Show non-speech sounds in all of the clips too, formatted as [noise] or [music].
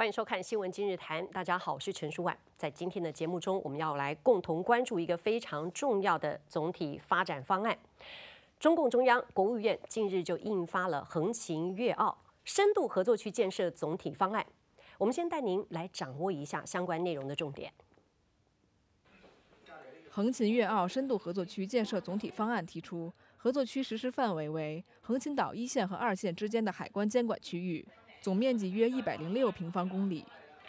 欢迎收看《新闻今日谈》，大家好，我是陈淑婉。在今天的节目中，我们要来共同关注一个非常重要的总体发展方案。中共中央、国务院近日就印发了《横琴粤澳深度合作区建设总体方案》。我们先带您来掌握一下相关内容的重点。《横琴粤澳深度合作区建设总体方案》提出，合作区实施范围为横琴岛一线和二线之间的海关监管区域。总面积约一百零六平方公里，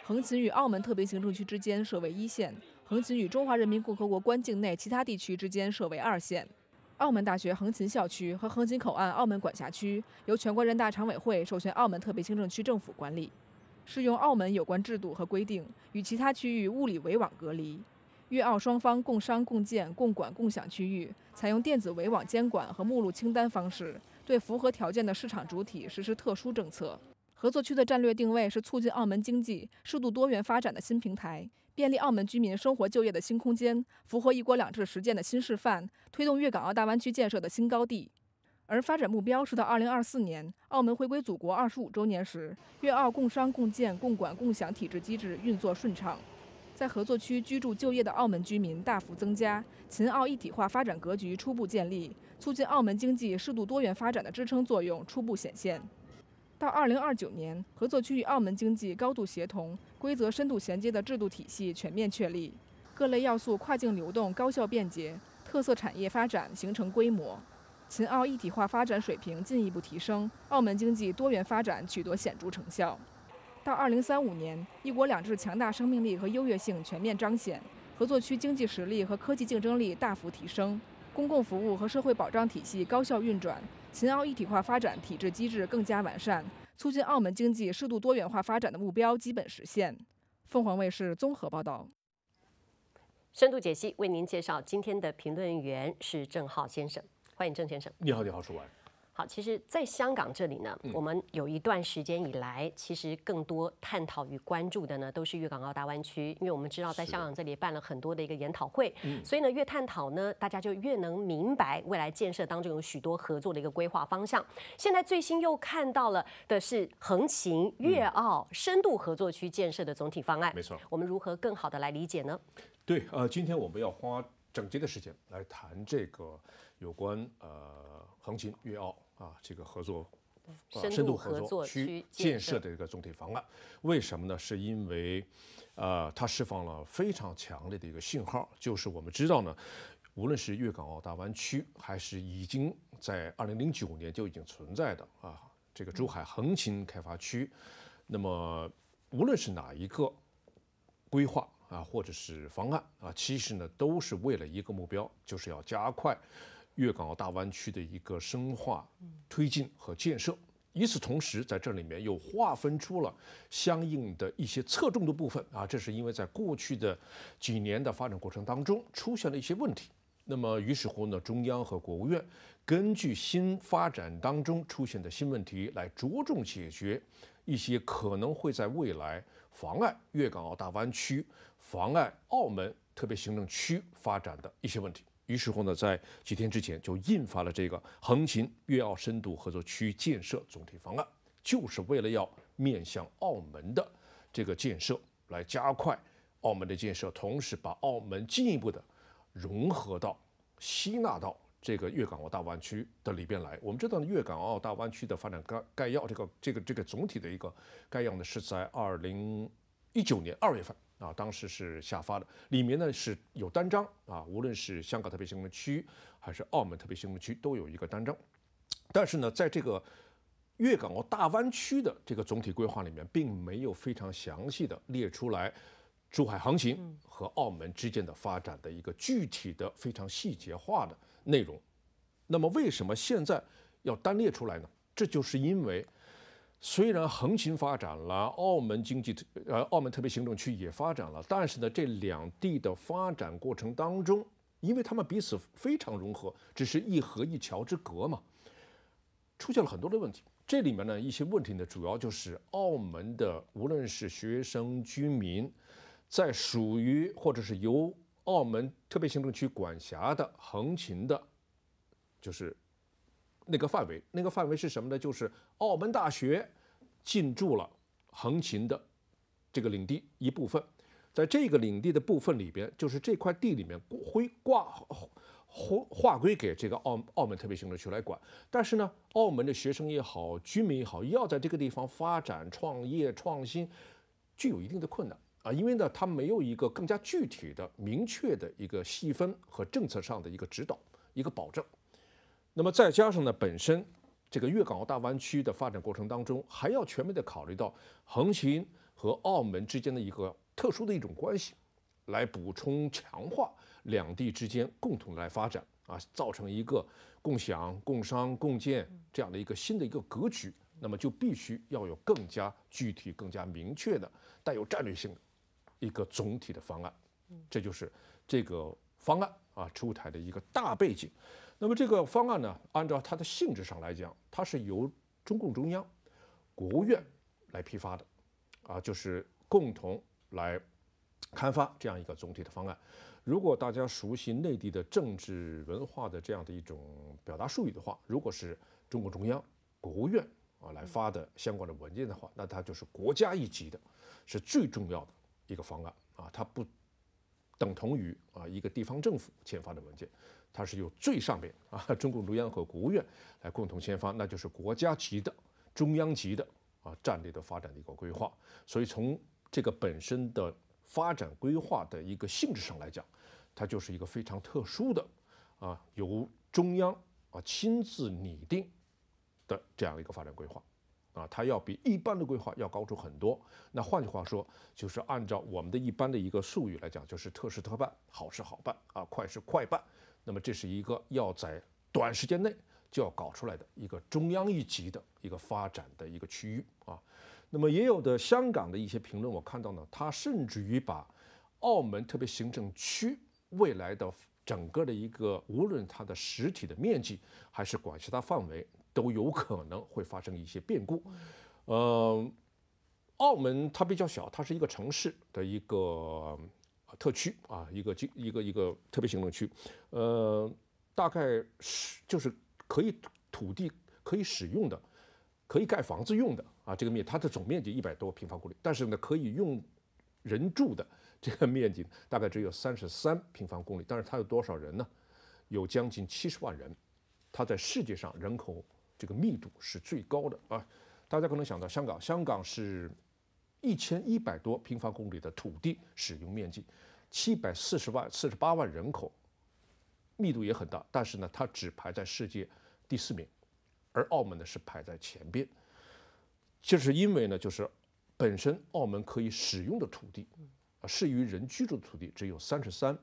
横琴与澳门特别行政区之间设为一线，横琴与中华人民共和国关境内其他地区之间设为二线。澳门大学横琴校区和横琴口岸澳门管辖区由全国人大常委会授权澳门特别行政区政府管理，适用澳门有关制度和规定，与其他区域物理围网隔离。粤澳双方共商共建共管共享区域，采用电子围网监管和目录清单方式，对符合条件的市场主体实施特殊政策。合作区的战略定位是促进澳门经济适度多元发展的新平台，便利澳门居民生活就业的新空间，符合“一国两制”实践的新示范，推动粤港澳大湾区建设的新高地。而发展目标是到二零二四年，澳门回归祖国二十五周年时，粤澳共商共建共管共享体制机制运作顺畅，在合作区居住就业的澳门居民大幅增加，秦澳一体化发展格局初步建立，促进澳门经济适度多元发展的支撑作用初步显现。到二零二九年，合作区与澳门经济高度协同、规则深度衔接的制度体系全面确立，各类要素跨境流动高效便捷，特色产业发展形成规模，秦澳一体化发展水平进一步提升，澳门经济多元发展取得显著成效。到二零三五年，一国两制强大生命力和优越性全面彰显，合作区经济实力和科技竞争力大幅提升，公共服务和社会保障体系高效运转，秦澳一体化发展体制机制更加完善。促进澳门经济适度多元化发展的目标基本实现。凤凰卫视综合报道。深度解析为您介绍今天的评论员是郑浩先生，欢迎郑先生。你好，你好，叔安。其实，在香港这里呢，我们有一段时间以来，其实更多探讨与关注的呢，都是粤港澳大湾区，因为我们知道，在香港这里办了很多的一个研讨会，所以呢，越探讨呢，大家就越能明白未来建设当中有许多合作的一个规划方向。现在最新又看到了的是横琴粤澳深度合作区建设的总体方案，没错。我们如何更好的来理解呢？对，呃，今天我们要花整节的时间来谈这个有关呃横琴粤澳。啊，这个合作深度合作区建设的一个总体方案，为什么呢？是因为，呃，它释放了非常强烈的一个信号，就是我们知道呢，无论是粤港澳大湾区，还是已经在二零零九年就已经存在的啊这个珠海横琴开发区，那么无论是哪一个规划啊，或者是方案啊，其实呢，都是为了一个目标，就是要加快。粤港澳大湾区的一个深化推进和建设，与此同时，在这里面又划分出了相应的一些侧重的部分啊。这是因为在过去的几年的发展过程当中，出现了一些问题。那么，于是乎呢，中央和国务院根据新发展当中出现的新问题，来着重解决一些可能会在未来妨碍粤港澳大湾区、妨碍澳门特别行政区发展的一些问题。于是乎呢，在几天之前就印发了这个《横琴粤澳深度合作区建设总体方案》，就是为了要面向澳门的这个建设，来加快澳门的建设，同时把澳门进一步的融合到、吸纳到这个粤港澳大湾区的里边来。我们知道，粤港澳大湾区的发展概概要，这个、这个、这个总体的一个概要呢，是在二零一九年二月份。啊，当时是下发的，里面呢是有单张啊，无论是香港特别行政区还是澳门特别行政区都有一个单张，但是呢，在这个粤港澳大湾区的这个总体规划里面，并没有非常详细的列出来珠海、航行和澳门之间的发展的一个具体的、非常细节化的内容。那么，为什么现在要单列出来呢？这就是因为。虽然横琴发展了，澳门经济特呃澳门特别行政区也发展了，但是呢，这两地的发展过程当中，因为它们彼此非常融合，只是一河一桥之隔嘛，出现了很多的问题。这里面呢，一些问题呢，主要就是澳门的无论是学生居民，在属于或者是由澳门特别行政区管辖的横琴的，就是。那个范围，那个范围是什么呢？就是澳门大学进驻了横琴的这个领地一部分，在这个领地的部分里边，就是这块地里面划划划归给这个澳澳门特别行政区来管。但是呢，澳门的学生也好，居民也好，要在这个地方发展、创业、创新，具有一定的困难啊，因为呢，它没有一个更加具体的、明确的一个细分和政策上的一个指导、一个保证。那么再加上呢，本身这个粤港澳大湾区的发展过程当中，还要全面的考虑到横琴和澳门之间的一个特殊的一种关系，来补充强化两地之间共同来发展啊，造成一个共享、共商、共建这样的一个新的一个格局。那么就必须要有更加具体、更加明确的带有战略性的一个总体的方案。这就是这个方案啊出台的一个大背景。那么这个方案呢，按照它的性质上来讲，它是由中共中央、国务院来批发的，啊，就是共同来刊发这样一个总体的方案。如果大家熟悉内地的政治文化的这样的一种表达术语的话，如果是中共中央、国务院啊来发的相关的文件的话，那它就是国家一级的，是最重要的一个方案啊，它不等同于啊一个地方政府签发的文件。它是由最上面啊，[laughs] 中共中央和国务院来共同签发，那就是国家级的、中央级的啊战略的发展的一个规划。所以从这个本身的发展规划的一个性质上来讲，它就是一个非常特殊的啊，由中央啊亲自拟定的这样一个发展规划啊，它要比一般的规划要高出很多。那换句话说，就是按照我们的一般的一个术语来讲，就是特事特办，好事好办啊，快事快办。那么这是一个要在短时间内就要搞出来的一个中央一级的一个发展的一个区域啊。那么也有的香港的一些评论，我看到呢，他甚至于把澳门特别行政区未来的整个的一个，无论它的实体的面积还是管辖的范围，都有可能会发生一些变故。嗯，澳门它比较小，它是一个城市的一个。特区啊，一个经一个一个特别行政区，呃，大概是就是可以土地可以使用的，可以盖房子用的啊。这个面它的总面积一百多平方公里，但是呢，可以用人住的这个面积大概只有三十三平方公里。但是它有多少人呢？有将近七十万人。它在世界上人口这个密度是最高的啊。大家可能想到香港，香港是。一千一百多平方公里的土地使用面积，七百四十万四十八万人口，密度也很大。但是呢，它只排在世界第四名，而澳门呢是排在前边。这是因为呢，就是本身澳门可以使用的土地，适于人居住的土地只有三十三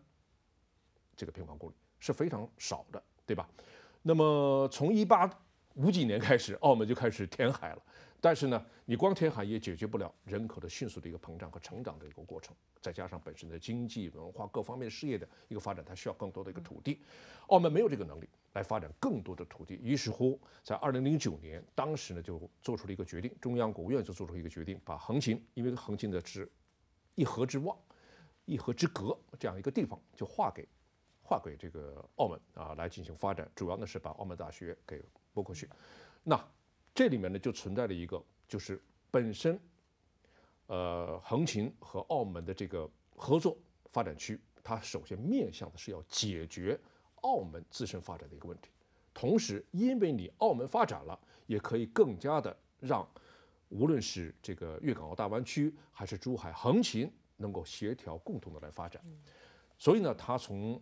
这个平方公里，是非常少的，对吧？那么从一八五几年开始，澳门就开始填海了。但是呢，你光填海也解决不了人口的迅速的一个膨胀和成长的一个过程，再加上本身的经济、文化各方面事业的一个发展，它需要更多的一个土地。澳门没有这个能力来发展更多的土地，于是乎，在二零零九年，当时呢就做出了一个决定，中央国务院就做出一个决定，把横琴，因为横琴的是一河之望、一河之隔这样一个地方，就划给划给这个澳门啊来进行发展，主要呢是把澳门大学给拨过去，那。这里面呢，就存在了一个，就是本身，呃，横琴和澳门的这个合作发展区，它首先面向的是要解决澳门自身发展的一个问题，同时，因为你澳门发展了，也可以更加的让无论是这个粤港澳大湾区，还是珠海横琴，能够协调共同的来发展。所以呢，它从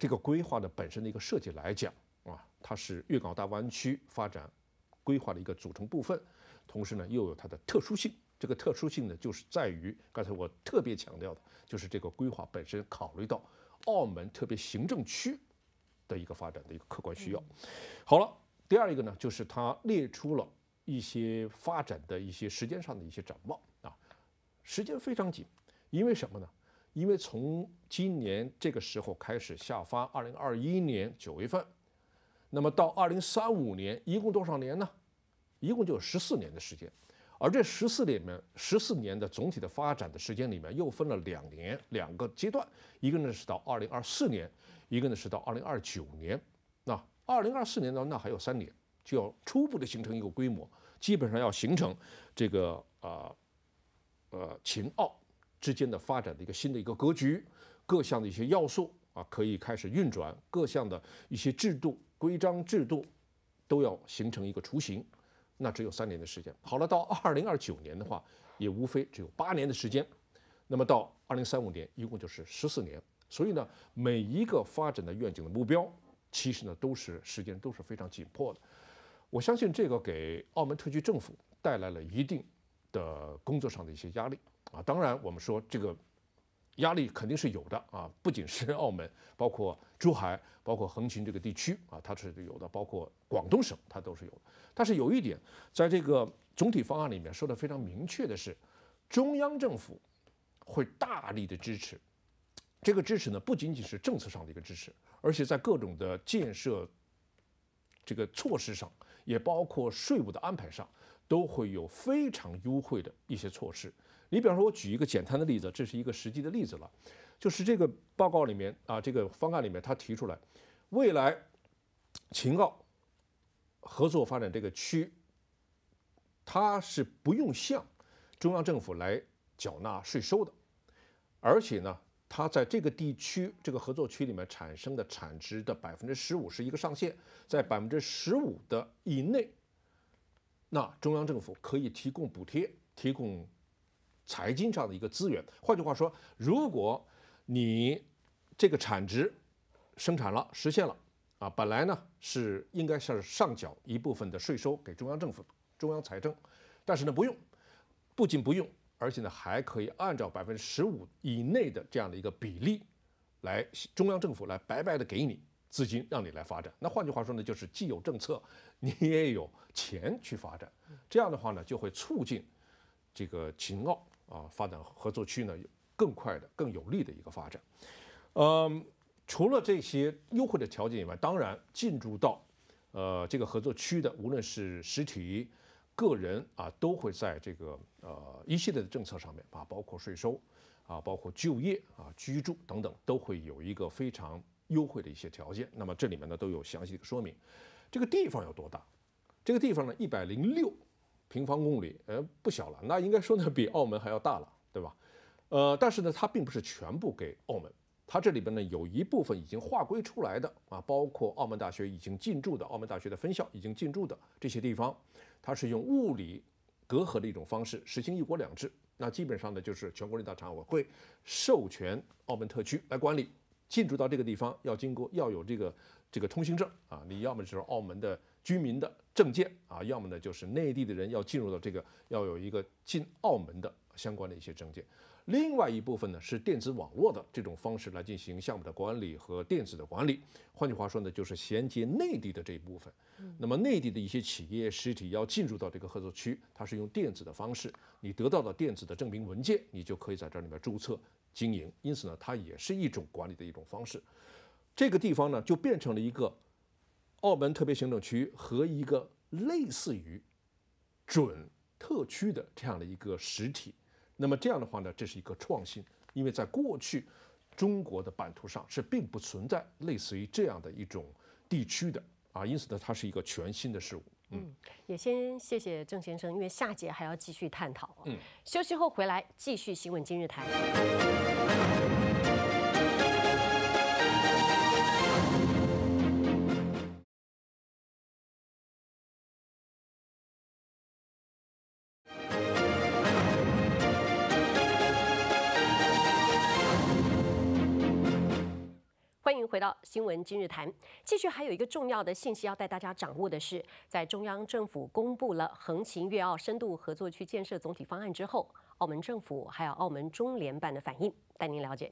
这个规划的本身的一个设计来讲啊，它是粤港澳大湾区发展。规划的一个组成部分，同时呢又有它的特殊性。这个特殊性呢，就是在于刚才我特别强调的，就是这个规划本身考虑到澳门特别行政区的一个发展的一个客观需要。好了，第二一个呢，就是它列出了一些发展的一些时间上的一些展望啊，时间非常紧，因为什么呢？因为从今年这个时候开始下发，二零二一年九月份。那么到二零三五年一共多少年呢？一共就十四年的时间，而这十四里面十四年的总体的发展的时间里面又分了两年两个阶段，一个呢是到二零二四年，一个呢是到二零二九年。那二零二四年呢，那还有三年就要初步的形成一个规模，基本上要形成这个啊呃秦澳之间的发展的一个新的一个格局，各项的一些要素啊可以开始运转，各项的一些制度。规章制度都要形成一个雏形，那只有三年的时间。好了，到二零二九年的话，也无非只有八年的时间。那么到二零三五年，一共就是十四年。所以呢，每一个发展的愿景的目标，其实呢都是时间都是非常紧迫的。我相信这个给澳门特区政府带来了一定的工作上的一些压力啊。当然，我们说这个。压力肯定是有的啊，不仅是 [laughs] 澳门，包括珠海，包括横琴这个地区啊，它是有的；包括广东省，它都是有的。但是有一点，在这个总体方案里面说的非常明确的是，中央政府会大力的支持。这个支持呢，不仅仅是政策上的一个支持，而且在各种的建设这个措施上，也包括税务的安排上，都会有非常优惠的一些措施。你比方说，我举一个简单的例子，这是一个实际的例子了，就是这个报告里面啊，这个方案里面，他提出来，未来秦澳合作发展这个区，它是不用向中央政府来缴纳税收的，而且呢，它在这个地区这个合作区里面产生的产值的百分之十五是一个上限，在百分之十五的以内，那中央政府可以提供补贴，提供。财经上的一个资源，换句话说，如果你这个产值生产了实现了啊，本来呢是应该是上缴一部分的税收给中央政府、中央财政，但是呢不用，不仅不用，而且呢还可以按照百分之十五以内的这样的一个比例，来中央政府来白白的给你资金，让你来发展。那换句话说呢，就是既有政策，你也有钱去发展，这样的话呢就会促进这个秦澳。啊，发展合作区呢有更快的、更有利的一个发展。嗯，除了这些优惠的条件以外，当然进驻到呃这个合作区的，无论是实体、个人啊，都会在这个呃一系列的政策上面啊，包括税收啊，包括就业啊、居住等等，都会有一个非常优惠的一些条件。那么这里面呢都有详细的说明。这个地方有多大？这个地方呢一百零六。平方公里，呃，不小了，那应该说呢，比澳门还要大了，对吧？呃，但是呢，它并不是全部给澳门，它这里边呢，有一部分已经划归出来的，啊，包括澳门大学已经进驻的，澳门大学的分校已经进驻的这些地方，它是用物理隔阂的一种方式实行一国两制。那基本上呢，就是全国人大常委会授权澳门特区来管理，进驻到这个地方要经过要有这个这个通行证啊，你要么就是澳门的。居民的证件啊，要么呢就是内地的人要进入到这个，要有一个进澳门的相关的一些证件。另外一部分呢是电子网络的这种方式来进行项目的管理和电子的管理。换句话说呢，就是衔接内地的这一部分。那么内地的一些企业实体要进入到这个合作区，它是用电子的方式，你得到了电子的证明文件，你就可以在这里面注册经营。因此呢，它也是一种管理的一种方式。这个地方呢就变成了一个。澳门特别行政区和一个类似于准特区的这样的一个实体，那么这样的话呢，这是一个创新，因为在过去中国的版图上是并不存在类似于这样的一种地区的啊，因此呢，它是一个全新的事物。嗯，也先谢谢郑先生，因为下节还要继续探讨。嗯，休息后回来继续新闻今日台。回到新闻今日谈，继续还有一个重要的信息要带大家掌握的是，在中央政府公布了横琴粤澳深度合作区建设总体方案之后，澳门政府还有澳门中联办的反应，带您了解。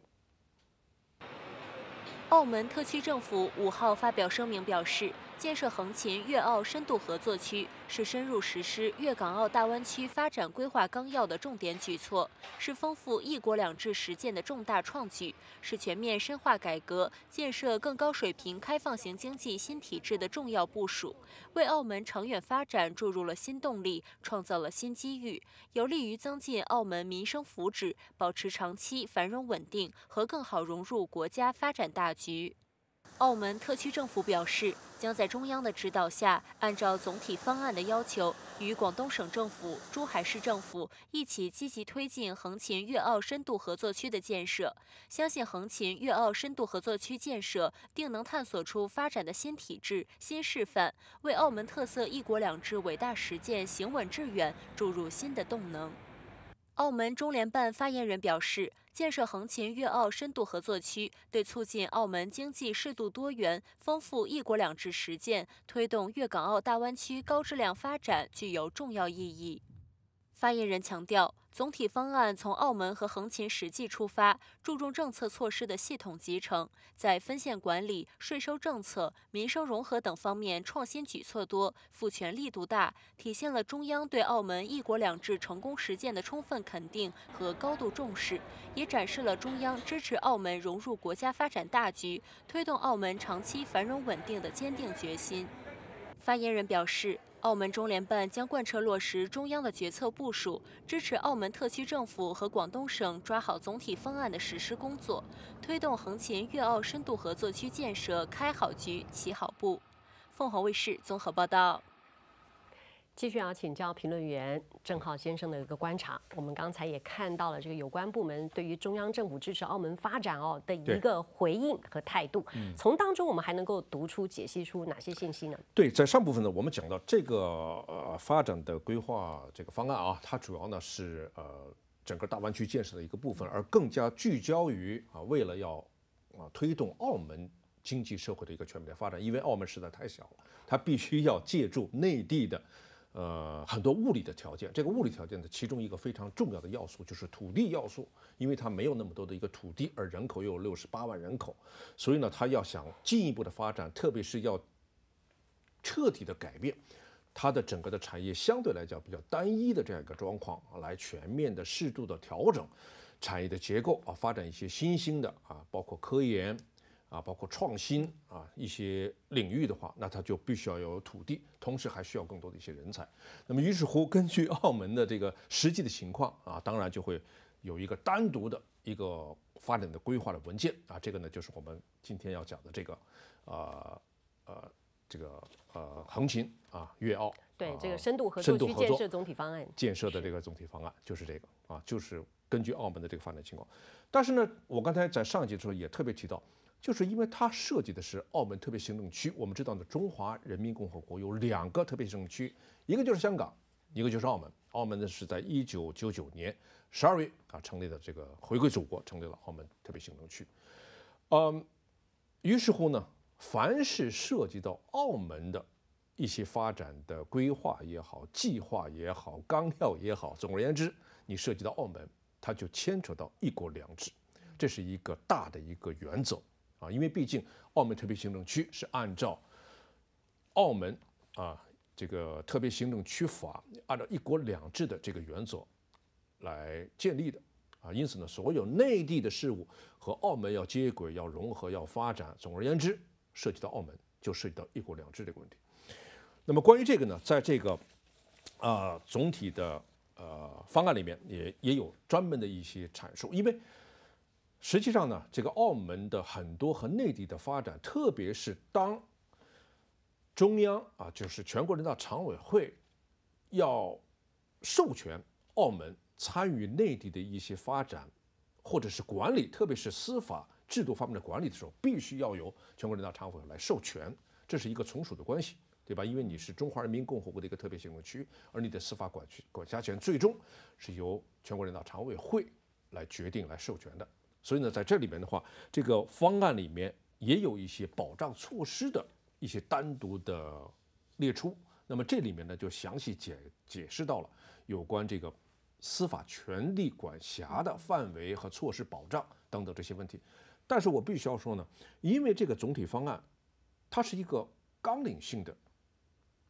澳门特区政府五号发表声明表示。建设横琴粤澳深度合作区是深入实施《粤港澳大湾区发展规划纲要》的重点举措，是丰富“一国两制”实践的重大创举，是全面深化改革、建设更高水平开放型经济新体制的重要部署，为澳门长远发展注入了新动力，创造了新机遇，有利于增进澳门民生福祉，保持长期繁荣稳定和更好融入国家发展大局。澳门特区政府表示，将在中央的指导下，按照总体方案的要求，与广东省政府、珠海市政府一起积极推进横琴粤澳深度合作区的建设。相信横琴粤澳深度合作区建设定能探索出发展的新体制、新示范，为澳门特色“一国两制”伟大实践行稳致远注入新的动能。澳门中联办发言人表示。建设横琴粤澳深度合作区，对促进澳门经济适度多元、丰富“一国两制”实践、推动粤港澳大湾区高质量发展具有重要意义。发言人强调。总体方案从澳门和横琴实际出发，注重政策措施的系统集成，在分线管理、税收政策、民生融合等方面创新举措多，赋权力度大，体现了中央对澳门“一国两制”成功实践的充分肯定和高度重视，也展示了中央支持澳门融入国家发展大局、推动澳门长期繁荣稳定的坚定决心。发言人表示。澳门中联办将贯彻落实中央的决策部署，支持澳门特区政府和广东省抓好总体方案的实施工作，推动横琴粤澳深度合作区建设开好局、起好步。凤凰卫视综合报道。继续要请教评论员郑浩先生的一个观察。我们刚才也看到了这个有关部门对于中央政府支持澳门发展哦的一个回应和态度。从当中我们还能够读出、解析出哪些信息呢？对，在上部分呢，我们讲到这个呃发展的规划这个方案啊，它主要呢是呃整个大湾区建设的一个部分，而更加聚焦于啊，为了要啊推动澳门经济社会的一个全面发展，因为澳门实在太小了，它必须要借助内地的。呃，很多物理的条件，这个物理条件的其中一个非常重要的要素就是土地要素，因为它没有那么多的一个土地，而人口又有六十八万人口，所以呢，它要想进一步的发展，特别是要彻底的改变它的整个的产业相对来讲比较单一的这样一个状况，来全面的适度的调整产业的结构啊，发展一些新兴的啊，包括科研。啊，包括创新啊，一些领域的话，那它就必须要有土地，同时还需要更多的一些人才。那么，于是乎，根据澳门的这个实际的情况啊，当然就会有一个单独的一个发展的规划的文件啊。这个呢，就是我们今天要讲的这个，啊呃这个呃横琴啊粤澳对这个深度合作区建设总体方案建设的这个总体方案就是这个啊，就是根据澳门的这个发展情况。但是呢，我刚才在上节的时候也特别提到。就是因为它涉及的是澳门特别行政区。我们知道呢，中华人民共和国有两个特别行政区，一个就是香港，一个就是澳门。澳门呢是在一九九九年十二月啊成立的这个回归祖国，成立了澳门特别行政区。嗯，于是乎呢，凡是涉及到澳门的一些发展的规划也好、计划也好、纲要也好，总而言之，你涉及到澳门，它就牵扯到一国两制，这是一个大的一个原则。因为毕竟澳门特别行政区是按照澳门啊这个特别行政区法，按照“一国两制”的这个原则来建立的啊，因此呢，所有内地的事务和澳门要接轨、要融合、要发展。总而言之，涉及到澳门，就涉及到“一国两制”这个问题。那么关于这个呢，在这个呃总体的呃方案里面，也也有专门的一些阐述，因为。实际上呢，这个澳门的很多和内地的发展，特别是当中央啊，就是全国人大常委会要授权澳门参与内地的一些发展，或者是管理，特别是司法制度方面的管理的时候，必须要由全国人大常委会来授权，这是一个从属的关系，对吧？因为你是中华人民共和国的一个特别行政区，而你的司法管区管辖权最终是由全国人大常委会来决定、来授权的。所以呢，在这里面的话，这个方案里面也有一些保障措施的一些单独的列出。那么这里面呢，就详细解解释到了有关这个司法权力管辖的范围和措施保障等等这些问题。但是我必须要说呢，因为这个总体方案，它是一个纲领性的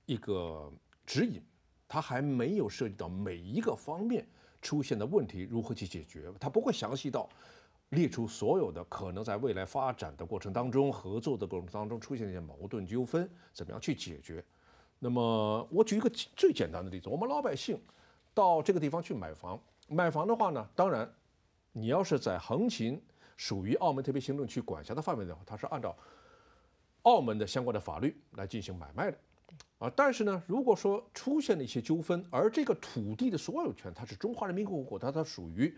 一个指引，它还没有涉及到每一个方面出现的问题如何去解决，它不会详细到。列出所有的可能在未来发展的过程当中、合作的过程当中出现的一些矛盾纠纷，怎么样去解决？那么我举一个最简单的例子：我们老百姓到这个地方去买房，买房的话呢，当然你要是在横琴属于澳门特别行政区管辖的范围的话，它是按照澳门的相关的法律来进行买卖的啊。但是呢，如果说出现了一些纠纷，而这个土地的所有权它是中华人民共和国，它它属于。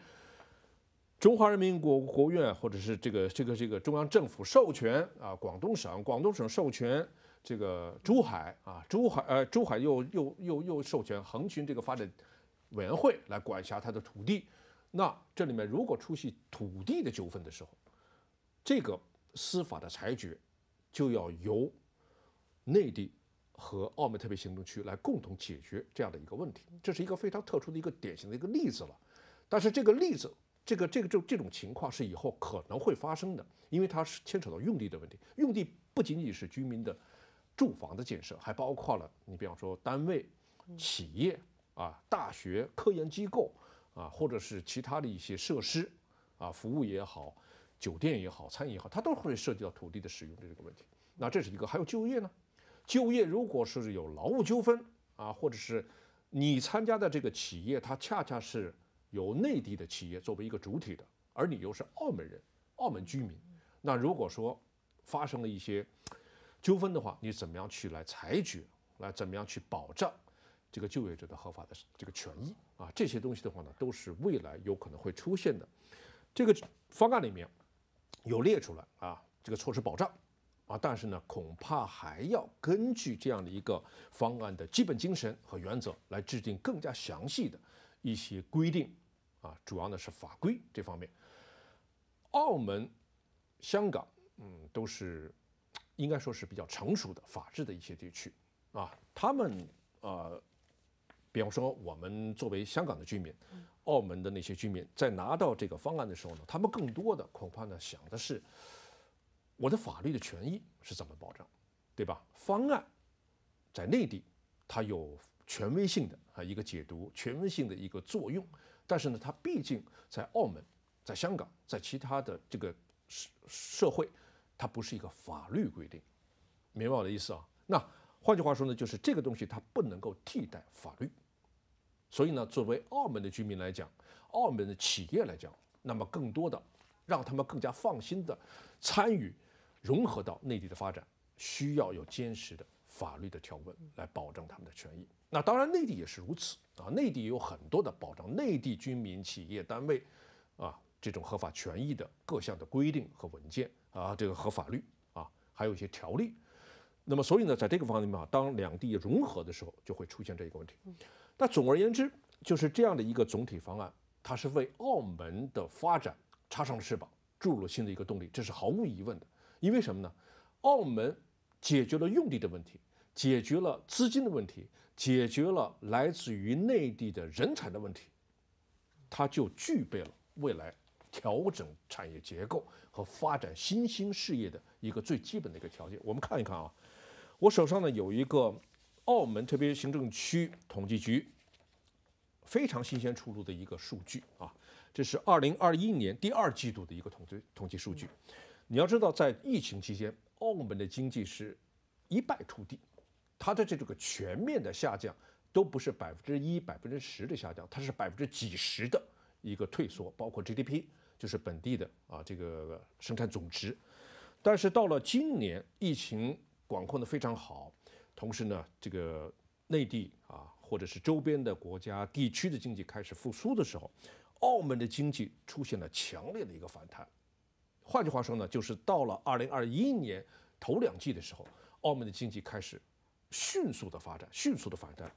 中华人民共和国国务院，或者是这个这个这个中央政府授权啊，广东省，广东省授权这个珠海啊，珠海呃，珠海又又又又授权横琴这个发展委员会来管辖它的土地。那这里面如果出现土地的纠纷的时候，这个司法的裁决就要由内地和澳门特别行政区来共同解决这样的一个问题。这是一个非常特殊的一个典型的一个例子了。但是这个例子。这个这个这这种情况是以后可能会发生的，因为它是牵扯到用地的问题。用地不仅仅是居民的住房的建设，还包括了你比方说单位、企业啊、大学、科研机构啊，或者是其他的一些设施啊，服务也好，酒店也好，餐饮也好，它都会涉及到土地的使用的这个问题。那这是一个，还有就业呢？就业如果是有劳务纠纷啊，或者是你参加的这个企业，它恰恰是。由内地的企业作为一个主体的，而你又是澳门人、澳门居民，那如果说发生了一些纠纷的话，你怎么样去来裁决，来怎么样去保障这个就业者的合法的这个权益啊？这些东西的话呢，都是未来有可能会出现的。这个方案里面有列出来啊，这个措施保障啊，但是呢，恐怕还要根据这样的一个方案的基本精神和原则来制定更加详细的。一些规定啊，主要呢是法规这方面。澳门、香港，嗯，都是应该说是比较成熟的法治的一些地区啊。他们呃，比方说我们作为香港的居民，澳门的那些居民在拿到这个方案的时候呢，他们更多的恐怕呢想的是我的法律的权益是怎么保障，对吧？方案在内地，它有。权威性的啊一个解读，权威性的一个作用，但是呢，它毕竟在澳门、在香港、在其他的这个社社会，它不是一个法律规定，明白我的意思啊？那换句话说呢，就是这个东西它不能够替代法律，所以呢，作为澳门的居民来讲，澳门的企业来讲，那么更多的让他们更加放心的参与融合到内地的发展，需要有坚实的法律的条文来保障他们的权益。那当然，内地也是如此啊。内地有很多的保障内地军民企业单位啊这种合法权益的各项的规定和文件啊，这个和法律啊，还有一些条例。那么，所以呢，在这个方面啊，当两地融合的时候，就会出现这个问题。那总而言之，就是这样的一个总体方案，它是为澳门的发展插上了翅膀，注入了新的一个动力，这是毫无疑问的。因为什么呢？澳门解决了用地的问题。解决了资金的问题，解决了来自于内地的人才的问题，它就具备了未来调整产业结构和发展新兴事业的一个最基本的一个条件。我们看一看啊，我手上呢有一个澳门特别行政区统计局非常新鲜出炉的一个数据啊，这是二零二一年第二季度的一个统计统计数据。你要知道，在疫情期间，澳门的经济是一败涂地。它的这个全面的下降，都不是百分之一、百分之十的下降，它是百分之几十的一个退缩，包括 GDP，就是本地的啊这个生产总值。但是到了今年疫情管控的非常好，同时呢这个内地啊或者是周边的国家地区的经济开始复苏的时候，澳门的经济出现了强烈的一个反弹。换句话说呢，就是到了二零二一年头两季的时候，澳门的经济开始。迅速的发展，迅速的反弹。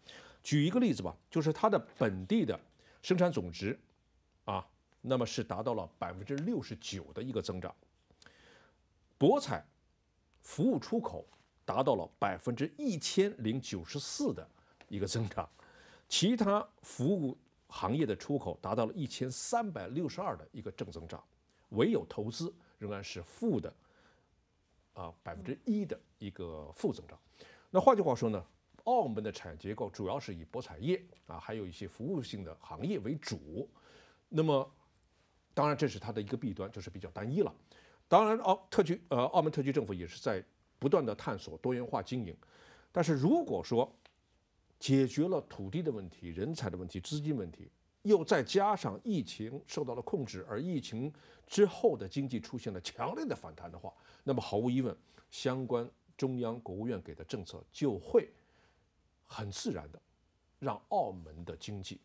举一个例子吧，就是它的本地的生产总值，啊，那么是达到了百分之六十九的一个增长。博彩服务出口达到了百分之一千零九十四的一个增长，其他服务行业的出口达到了一千三百六十二的一个正增长，唯有投资仍然是负的，啊，百分之一的一个负增长。那换句话说呢，澳门的产业结构主要是以博彩业啊，还有一些服务性的行业为主。那么，当然这是它的一个弊端，就是比较单一了。当然，澳特区呃，澳门特区政府也是在不断的探索多元化经营。但是如果说解决了土地的问题、人才的问题、资金问题，又再加上疫情受到了控制，而疫情之后的经济出现了强烈的反弹的话，那么毫无疑问，相关。中央国务院给的政策就会很自然的让澳门的经济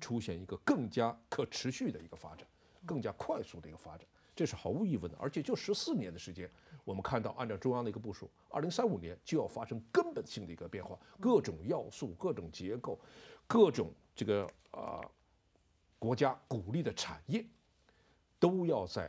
出现一个更加可持续的一个发展，更加快速的一个发展，这是毫无疑问的。而且就十四年的时间，我们看到，按照中央的一个部署，二零三五年就要发生根本性的一个变化，各种要素、各种结构、各种这个啊国家鼓励的产业都要在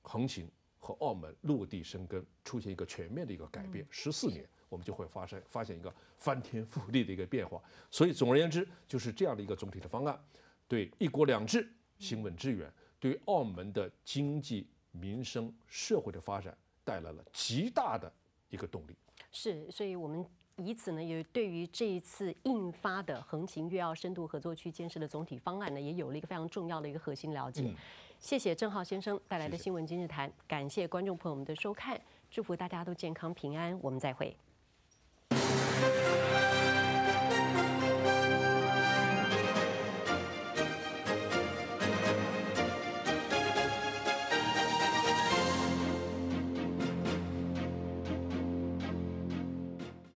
横行。和澳门陆地生根，出现一个全面的一个改变。十四年，我们就会发生发现一个翻天覆地的一个变化。所以，总而言之，就是这样的一个总体的方案，对“一国两制”行稳致远，对澳门的经济、民生、社会的发展带来了极大的一个动力。是，所以我们以此呢，也对于这一次印发的横琴粤澳深度合作区建设的总体方案呢，也有了一个非常重要的一个核心了解。谢谢郑浩先生带来的新闻《今日谈》，感谢观众朋友们的收看，祝福大家都健康平安，我们再会。